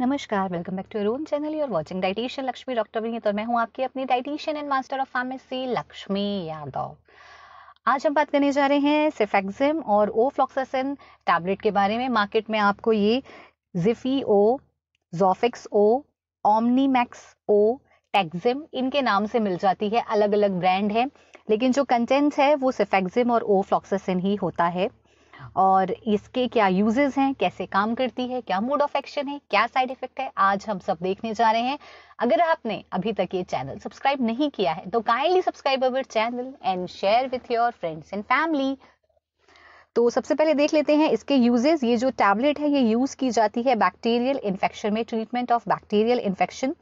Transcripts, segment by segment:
नमस्कार welcome back to our own channel are watching dietitian Lakshmi doctor Vineet और मैं हूं आपकी अपनी dietitian and master of pharmacy Lakshmi Yadav आज हम बात करने जा रहे हैं सिफेक्सिम और ओ फ्लॉक्सासन टैबलेट के बारे में मार्केट में आपको ये जिफी ओ जोफिक्स ओ ओमनीमैक्स ओ टेक्जिम इनके नाम से मिल जाती है अलग अलग ब्रांड है लेकिन जो कंटेंट है वो सिफेक्जिम और ओ फ्लॉक्सासन ही होता है और इसके क्या यूजेस हैं कैसे काम करती है क्या मोड ऑफ एक्शन है क्या साइड इफेक्ट है आज हम सब देखने जा रहे हैं अगर आपने अभी तक ये चैनल सब्सक्राइब नहीं किया है तो kindly subscribe our channel and share with your friends and family तो सबसे पहले देख लेते हैं इसके यूजेस ये जो टैबलेट है ये यूज़ की जाती है बैक्टीरियल इन्फेक्शन में ट्रीटमेंट ऑफ बैक्टीरियल इन्फेक्शन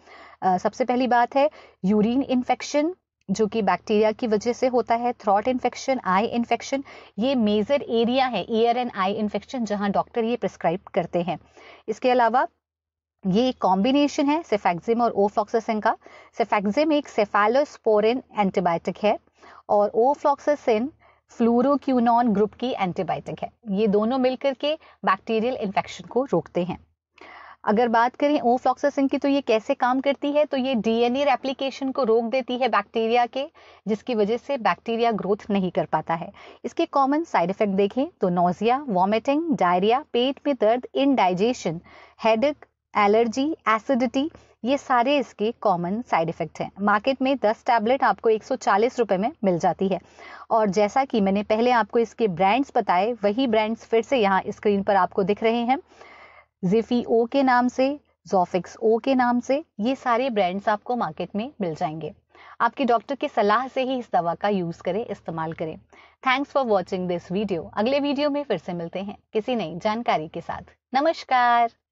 सबसे पहली बात है यूरिन इन्फेक्शन जो कि बैक्टीरिया की वजह से होता है थ्रॉट इन्फेक्शन आई इन्फेक्शन ये मेजर एरिया है ईयर एंड आई इन्फेक्शन जहां डॉक्टर ये प्रिस्क्राइब करते हैं इसके अलावा ये एक कॉम्बिनेशन है सेफेक्जिम और ओफ्लॉक्सासिन का सेफेक्जिम एक सेफेलोस्पोरिन एंटीबायोटिक है और ओफ्लॉक्सासिन फ्लूरोक्यूनॉन ग्रुप की एंटीबायोटिक है ये दोनों मिलकर के बैक्टीरियल इन्फेक्शन को रोकते हैं अगर बात करें ओफ्लॉक्सासिन की तो ये कैसे काम करती है तो ये डीएनए रेप्लिकेशन को रोक देती है बैक्टीरिया के जिसकी वजह से बैक्टीरिया ग्रोथ नहीं कर पाता है इसके कॉमन साइड इफेक्ट देखें तो नोजिया वॉमिटिंग डायरिया पेट में दर्द इनडाइजेशन हेडक एलर्जी एसिडिटी ये सारे इसके कॉमन साइड इफेक्ट हैं मार्केट में 10 टैबलेट आपको 140 रुपए में मिल जाती है और जैसा कि मैंने पहले आपको इसके ब्रांड्स बताए वही ब्रांड्स फिर से यहाँ स्क्रीन पर आपको दिख रहे हैं जिफी ओ के नाम से जोफिक्स ओ के नाम से ये सारे ब्रांड्स आपको मार्केट में मिल जाएंगे आपके डॉक्टर की सलाह से ही इस दवा का यूज करें इस्तेमाल करें thanks for watching this video अगले वीडियो में फिर से मिलते हैं किसी नई जानकारी के साथ नमस्कार